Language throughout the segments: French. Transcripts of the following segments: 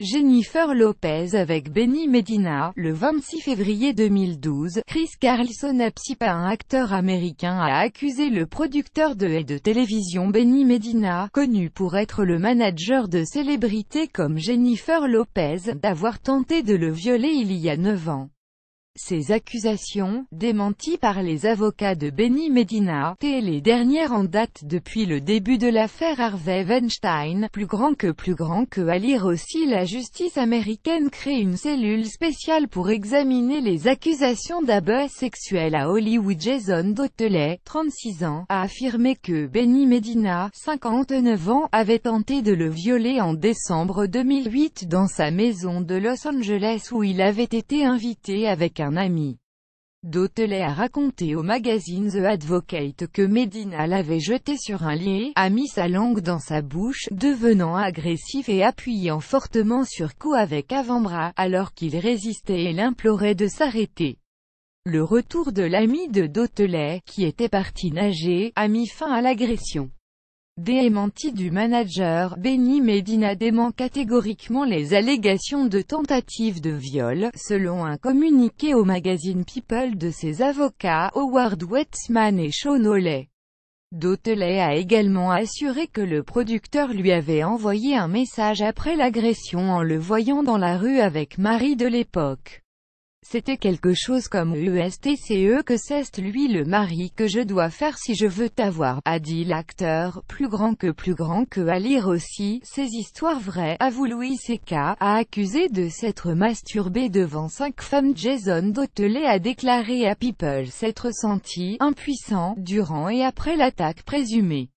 Jennifer Lopez avec Benny Medina, le 26 février 2012, Chris Carlson Apsipa, un acteur américain a accusé le producteur de et de télévision Benny Medina, connu pour être le manager de célébrités comme Jennifer Lopez, d'avoir tenté de le violer il y a 9 ans. Ces accusations, démenties par les avocats de Benny Medina, et les dernières en date depuis le début de l'affaire Harvey Weinstein, plus grand que plus grand que à lire aussi la justice américaine crée une cellule spéciale pour examiner les accusations d'abus sexuel à Hollywood Jason Dottelet, 36 ans, a affirmé que Benny Medina, 59 ans, avait tenté de le violer en décembre 2008 dans sa maison de Los Angeles où il avait été invité avec un ami. Dautelet a raconté au magazine The Advocate que Medina l'avait jeté sur un lit a mis sa langue dans sa bouche, devenant agressif et appuyant fortement sur cou avec avant-bras, alors qu'il résistait et l'implorait de s'arrêter. Le retour de l'ami de Dautelet, qui était parti nager, a mis fin à l'agression. Démenti du manager Benny Medina dément catégoriquement les allégations de tentative de viol, selon un communiqué au magazine People de ses avocats Howard Wetzman et Sean O'Leary. Dautelet a également assuré que le producteur lui avait envoyé un message après l'agression en le voyant dans la rue avec Marie de l'époque. C'était quelque chose comme ESTCE e que c'est lui le mari que je dois faire si je veux t'avoir, a dit l'acteur, plus grand que plus grand que à lire aussi, ces histoires vraies, avoue Louis Seca, a accusé de s'être masturbé devant cinq femmes. Jason Dotelet a déclaré à People s'être senti impuissant, durant et après l'attaque présumée.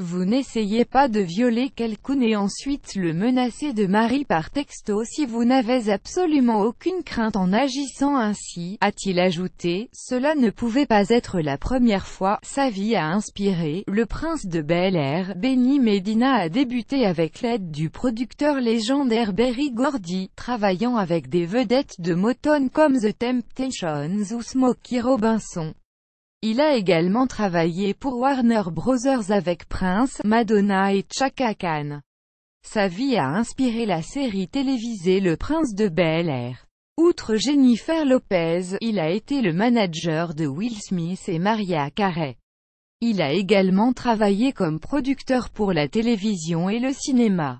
Vous n'essayez pas de violer quelqu'un et ensuite le menacer de mari par texto si vous n'avez absolument aucune crainte en agissant ainsi, a-t-il ajouté, cela ne pouvait pas être la première fois, sa vie a inspiré, le prince de Bel Air, Benny Medina a débuté avec l'aide du producteur légendaire Berry Gordy, travaillant avec des vedettes de Motone comme The Temptations ou Smokey Robinson. Il a également travaillé pour Warner Bros. avec Prince, Madonna et Chaka Khan. Sa vie a inspiré la série télévisée Le Prince de Bel Air. Outre Jennifer Lopez, il a été le manager de Will Smith et Maria Carey. Il a également travaillé comme producteur pour la télévision et le cinéma.